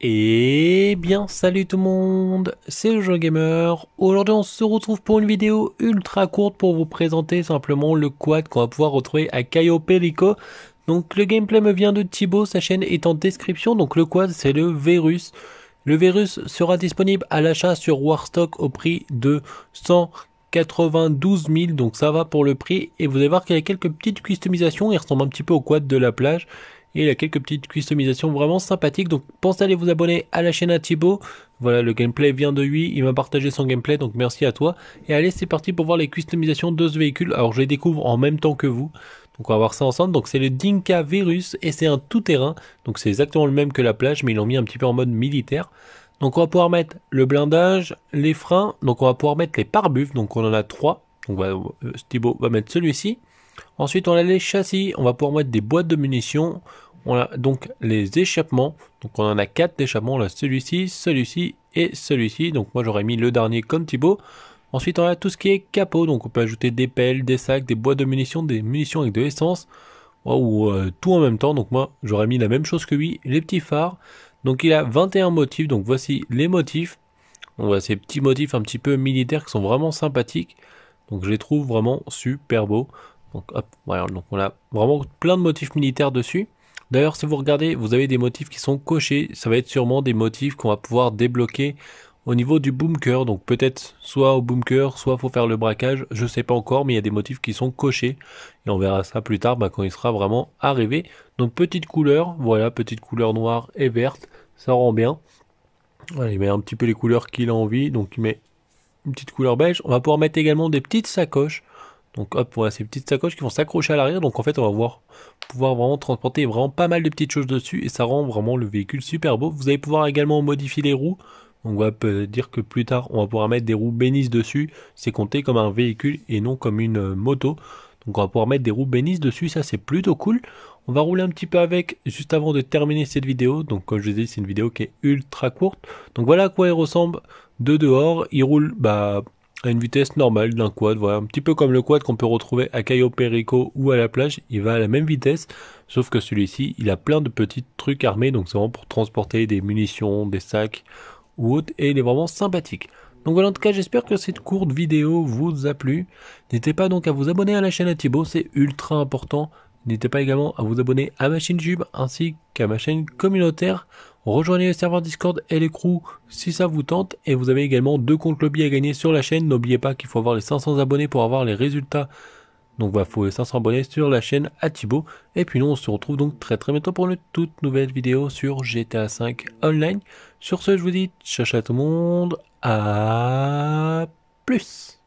Et eh bien salut tout le monde, c'est le jeu gamer. Aujourd'hui on se retrouve pour une vidéo ultra courte pour vous présenter simplement le quad qu'on va pouvoir retrouver à Cayo Perico. Donc le gameplay me vient de Thibaut, sa chaîne est en description. Donc le quad c'est le Virus. Le Virus sera disponible à l'achat sur Warstock au prix de 192 000, donc ça va pour le prix. Et vous allez voir qu'il y a quelques petites customisations. Il ressemble un petit peu au quad de la plage. Et il a quelques petites customisations vraiment sympathiques. Donc pensez à aller vous abonner à la chaîne à Thibaut. Voilà, le gameplay vient de lui. Il m'a partagé son gameplay, donc merci à toi. Et allez, c'est parti pour voir les customisations de ce véhicule. Alors je les découvre en même temps que vous. Donc on va voir ça ensemble. Donc c'est le Dinka Virus et c'est un tout-terrain. Donc c'est exactement le même que la plage, mais ils l'ont mis un petit peu en mode militaire. Donc on va pouvoir mettre le blindage, les freins, donc on va pouvoir mettre les pare-buffs, donc on en a trois. Donc euh, Thibaut va mettre celui-ci. Ensuite on a les châssis, on va pouvoir mettre des boîtes de munitions, on a donc les échappements. Donc on en a quatre d'échappements. Là celui-ci, celui-ci et celui-ci. Donc moi j'aurais mis le dernier comme Thibaut. Ensuite on a tout ce qui est capot. Donc on peut ajouter des pelles, des sacs, des boîtes de munitions, des munitions avec de l'essence. Ou euh, tout en même temps. Donc moi j'aurais mis la même chose que lui. Les petits phares. Donc il a 21 motifs. Donc voici les motifs. On voit ces petits motifs un petit peu militaires qui sont vraiment sympathiques. Donc je les trouve vraiment super beaux. Donc hop, voilà, donc on a vraiment plein de motifs militaires dessus. D'ailleurs, si vous regardez, vous avez des motifs qui sont cochés. Ça va être sûrement des motifs qu'on va pouvoir débloquer au niveau du bunker. Donc peut-être soit au bunker, soit faut faire le braquage. Je sais pas encore, mais il y a des motifs qui sont cochés. Et on verra ça plus tard bah, quand il sera vraiment arrivé. Donc petite couleur, voilà, petite couleur noire et verte. Ça rend bien. il met un petit peu les couleurs qu'il a envie. Donc il met une petite couleur beige. On va pouvoir mettre également des petites sacoches. Donc hop, voilà, ces petites sacoches qui vont s'accrocher à l'arrière. Donc en fait, on va voir, pouvoir vraiment transporter vraiment pas mal de petites choses dessus. Et ça rend vraiment le véhicule super beau. Vous allez pouvoir également modifier les roues. On va dire que plus tard, on va pouvoir mettre des roues bénisses dessus. C'est compté comme un véhicule et non comme une euh, moto. Donc on va pouvoir mettre des roues bénisses dessus, ça c'est plutôt cool. On va rouler un petit peu avec juste avant de terminer cette vidéo. Donc comme je vous c'est une vidéo qui est ultra courte. Donc voilà à quoi il ressemble de dehors. Il roule bah, à une vitesse normale d'un quad, voilà, un petit peu comme le quad qu'on peut retrouver à Cayo Perico ou à la plage, il va à la même vitesse, sauf que celui-ci, il a plein de petits trucs armés, donc c'est vraiment pour transporter des munitions, des sacs ou autres, et il est vraiment sympathique. Donc voilà, en tout cas, j'espère que cette courte vidéo vous a plu. N'hésitez pas donc à vous abonner à la chaîne à Thibaut, c'est ultra important. N'hésitez pas également à vous abonner à ma chaîne ainsi qu'à ma chaîne communautaire. Rejoignez le serveur Discord et les si ça vous tente et vous avez également deux comptes lobby à gagner sur la chaîne. N'oubliez pas qu'il faut avoir les 500 abonnés pour avoir les résultats. Donc va faut les 500 abonnés sur la chaîne à Thibaut. Et puis nous, on se retrouve donc très très bientôt pour une toute nouvelle vidéo sur GTA 5 Online. Sur ce, je vous dis ciao, ciao tout le monde. À plus.